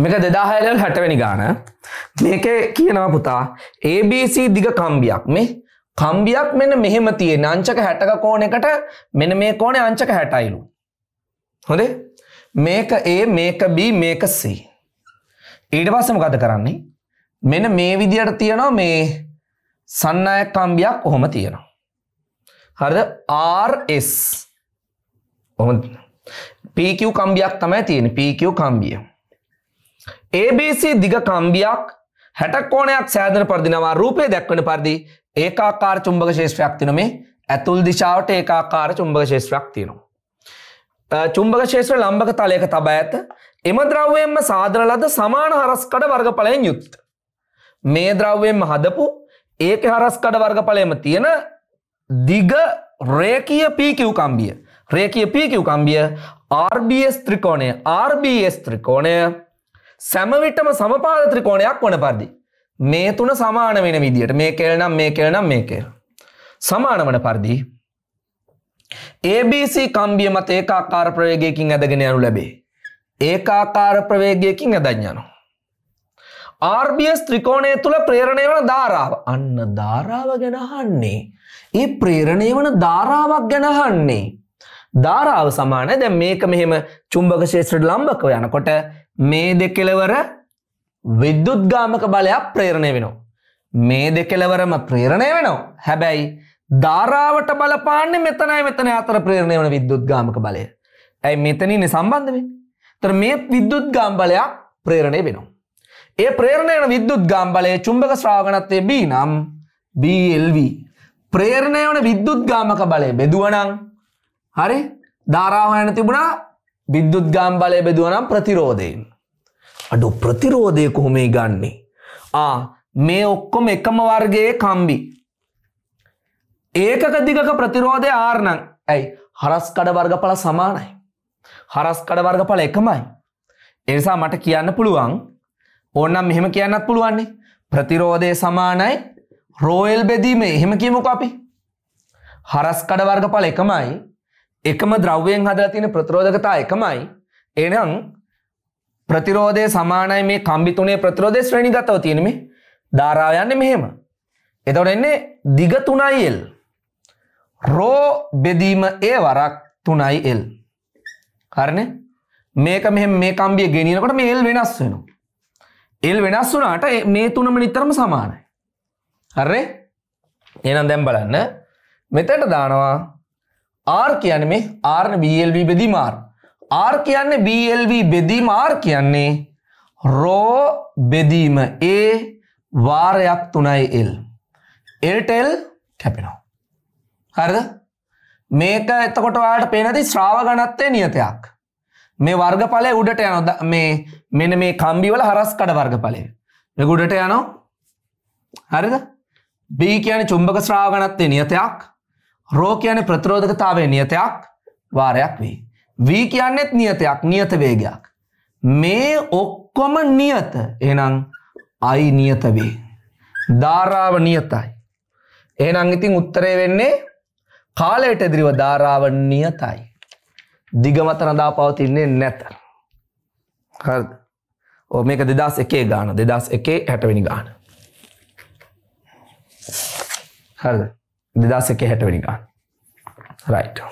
මේක දෙදාහයලල් හැටවැනි ගාන මේක කියනවා පුතා ABC දිග කම්බියක් මේ කම්බියක් මෙන්න මෙහෙම තියෙන අංචක හැටක කෝනකට මෙන මේ කෝනේ අංචක හැටයිලු හොඳේ මේක A මේක B මේක C ඊට පස්සේ මොකද කරන්නේ මෙන්න මේ විදියට තියෙනවා මේ සන්නායක කම්බියක් ඔහොම තියෙනවා හරිද RS ඔහොම PQ කම්බියක් තමයි තියෙන්නේ PQ කම්බිය ABC දිග කම්බියක් හැටකෝනයක් සෑදන පරදිනවා රූපය දැක්වන පරිදි ඒකාකාර චුම්භක ශේෂත්‍රයක් තින මේ ඇතුල් දිශාවට ඒකාකාර චුම්භක ශේෂත්‍රයක් තියෙනවා. චුම්භක ශේෂත්‍ර ලම්භක තලයක තබා ඇත. එම ද්‍රව්‍යයෙන්ම සාදන ලද සමාන හරස්කඩ වර්ගඵලයෙන් යුක්ත. මේ ද්‍රව්‍යයෙන්ම හදපු ඒක හරස්කඩ වර්ගඵලයම තියෙන දිග රේකීය පීකිව් කම්බිය. රේකීය පීකිව් කම්බිය RBS ත්‍රිකෝණය RBS ත්‍රිකෝණය සැමවිටම සමපාද ත්‍රිකෝණයක් වන පරිදි. මේ තුන සමාන වෙන විදියට මේ කෙල් නම් මේ කෙල් නම් මේ කෙල්. සමාන වන පරිදි ABC කම්බිය මත ඒකාකාර ප්‍රවේගයකින් ඇදගෙන යනු ලැබේ. ඒකාකාර ප්‍රවේගයකින් ඇදන් යනවා. ආර්BS ත්‍රිකෝණය තුළ ප්‍රේරණය වන ධාරාව අන්න ධාරාව ගැනහන්නේ. ඒ ප්‍රේරණය වන ධාරාවක් ගැනහන්නේ. ධාරාව සමාන දැ මේක මෙහෙම චුම්භක ශේත්‍රට ලම්බකව යනකොට මේ දෙකෙලවර විද්දුද්ගාමක බලයක් ප්‍රේරණය වෙනවා. මේ දෙකෙලවරම ප්‍රේරණය වෙනවා. හැබැයි ධාරාවට බලපාන්න මෙතනයි මෙතන අතර ප්‍රේරණය වන විද්දුද්ගාමක බලය. ඇයි මෙතනන සම්බන්ධවෙන්. තර මේ විද්දුත් ගාම්බලයක් ප්‍රේරණය වෙනවා. ඒ ප්‍රේරණයන විද්දුත් ගාම්බලය චුම්භක ශ්‍රාවගනත්තේ බී නම් BLV. ප්‍රේරණය වන විද්දුත් ගාමක බලය බෙදුවනං හරි ධාරාවයන තිබුණා විද්දුත් ගාම් බලය බෙදුවනම් ප්‍රතිරෝධයෙන්. අඩු ප්‍රතිරෝධය කොහොමේ ගන්නේ. ආ මේ ඔක්කොම එකම වර්ගයේ කම්බි. ඒකක දිගක ප්‍රතිරෝධය ආරණං ඇයි හරස් කඩ වර්ගඵල සමානයි. හරස් කඩ වර්ගඵල එකමයි. එනිසා මට කියන්න පුළුවන් ඕන්නම් මෙහෙම කියන්නත් පුළුවන්නේ ප්‍රතිරෝධය සමානයි රෝයල් බෙදීමේ එහෙම කියමුක අපි. හරස් කඩ වර්ගඵල එකමයි එකම ද්‍රව්යෙන් හදලා තියෙන ප්‍රතිරෝධකතා එකමයි. එහෙනම් ප්‍රතිරෝධය සමානයි මේ කම්බි තුනේ ප්‍රතිරෝධය ශ්‍රේණිගතව තියෙන මේ ධාරාව යන්නේ මෙහෙම. එතකොට එන්නේ දිග 3l. රෝ බෙදීම a වරක් 3l. හරිනේ? මේක මෙහෙම මේ කම්බිය ගෙනියනකොට මේ l වෙනස් වෙනවා. l වෙනස් වුණාට මේ තුනම නිතරම සමානයි. හරිනේ? එහෙනම් දැන් බලන්න මෙතනට දානවා R කියන්නේ මේ R BLV බෙදීම R. R කියන්නේ BLV බෙදීම R කියන්නේ රෝ බෙදීම A වාරයක් 3යි L. L ට L කැපෙනවා. හරිද? මේක එතකොට ඔයාලට පේනදී ශ්‍රාව ඝනත්වයේ නියතයක්. මේ වර්ගඵලය උඩට යනවා. මේ මෙන්න මේ කම්බිවල හරස් කඩ වර්ගඵලය. මේක උඩට යනවා. හරිද? B කියන්නේ චුම්බක ශ්‍රාව ඝනත්වයේ නියතයක්. රෝ කියන ප්‍රතිරෝධකතාවේ නියතයක් වාරයක් වෙයි. වී කියන්නෙත් නියතයක් නියත වේගයක්. මේ ඔක්කොම නියත එනම් අයි නියත වේ. ධාරාව නියතයි. එහනම් ඉතින් උත්තරේ වෙන්නේ කාලයට එදිරිව ධාරාව නියතයි. දිගමත රඳා පවතින්නේ නැත. හරිද? ඔව් මේක 2001 ගාන 2001 60 වෙනි ගාන. හරිද? දෙදස් එක හැටවනිකා රයිටෝ